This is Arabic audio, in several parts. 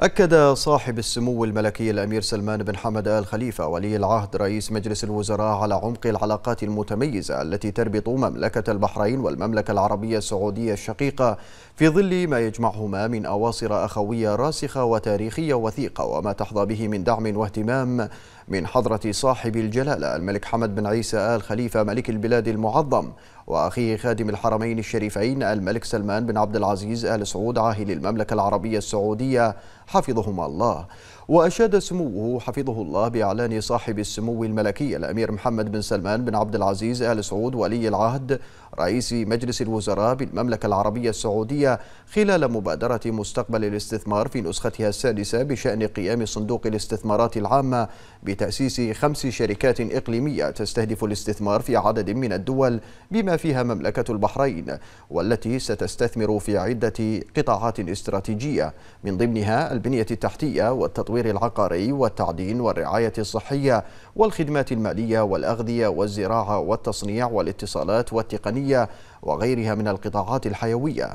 أكد صاحب السمو الملكي الأمير سلمان بن حمد آل خليفة ولي العهد رئيس مجلس الوزراء على عمق العلاقات المتميزة التي تربط مملكة البحرين والمملكة العربية السعودية الشقيقة في ظل ما يجمعهما من أواصر أخوية راسخة وتاريخية وثيقة وما تحظى به من دعم واهتمام من حضرة صاحب الجلالة الملك حمد بن عيسى آل خليفة ملك البلاد المعظم وأخيه خادم الحرمين الشريفين الملك سلمان بن عبد العزيز آل سعود عاهل المملكة العربية السعودية حفظهما الله وأشاد سموه حفظه الله بإعلان صاحب السمو الملكي الأمير محمد بن سلمان بن عبد العزيز آل سعود ولي العهد رئيس مجلس الوزراء بالمملكة العربية السعودية خلال مبادرة مستقبل الاستثمار في نسختها السادسة بشأن قيام صندوق الاستثمارات العامة بتأسيس خمس شركات إقليمية تستهدف الاستثمار في عدد من الدول بما فيها مملكة البحرين والتي ستستثمر في عدة قطاعات استراتيجية من ضمنها البنية التحتية والتطوير العقاري والتعدين والرعاية الصحية والخدمات المالية والأغذية والزراعة والتصنيع والاتصالات والتقنية الصحية وغيرها من القطاعات الحيوية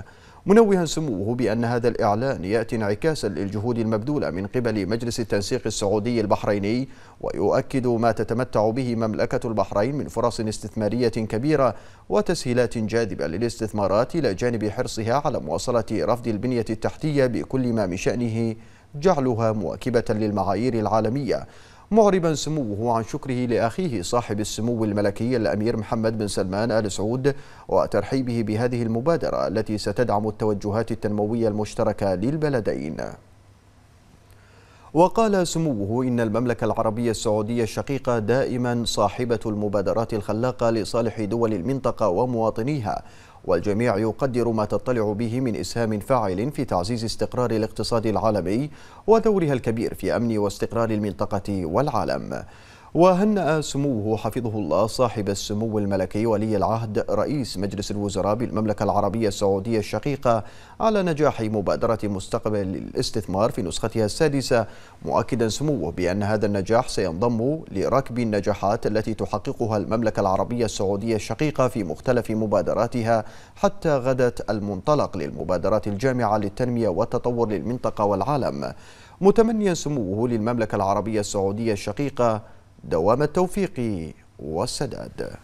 منوها سموه بأن هذا الإعلان يأتي انعكاسا للجهود المبذولة من قبل مجلس التنسيق السعودي البحريني ويؤكد ما تتمتع به مملكة البحرين من فرص استثمارية كبيرة وتسهيلات جاذبة للاستثمارات إلى جانب حرصها على مواصلة رفض البنية التحتية بكل ما من شأنه جعلها مواكبة للمعايير العالمية معربا سموه عن شكره لأخيه صاحب السمو الملكي الأمير محمد بن سلمان آل سعود وترحيبه بهذه المبادرة التي ستدعم التوجهات التنموية المشتركة للبلدين وقال سموه إن المملكة العربية السعودية الشقيقة دائما صاحبة المبادرات الخلاقة لصالح دول المنطقة ومواطنيها والجميع يقدر ما تطلع به من إسهام فاعل في تعزيز استقرار الاقتصاد العالمي ودورها الكبير في أمن واستقرار المنطقة والعالم وهنأ سموه حفظه الله صاحب السمو الملكي ولي العهد رئيس مجلس الوزراء بالمملكة العربية السعودية الشقيقة على نجاح مبادرة مستقبل الاستثمار في نسختها السادسة مؤكدا سموه بأن هذا النجاح سينضم لركب النجاحات التي تحققها المملكة العربية السعودية الشقيقة في مختلف مبادراتها حتى غدت المنطلق للمبادرات الجامعة للتنمية والتطور للمنطقة والعالم متمنيا سموه للمملكة العربية السعودية الشقيقة دوام التوفيق والسداد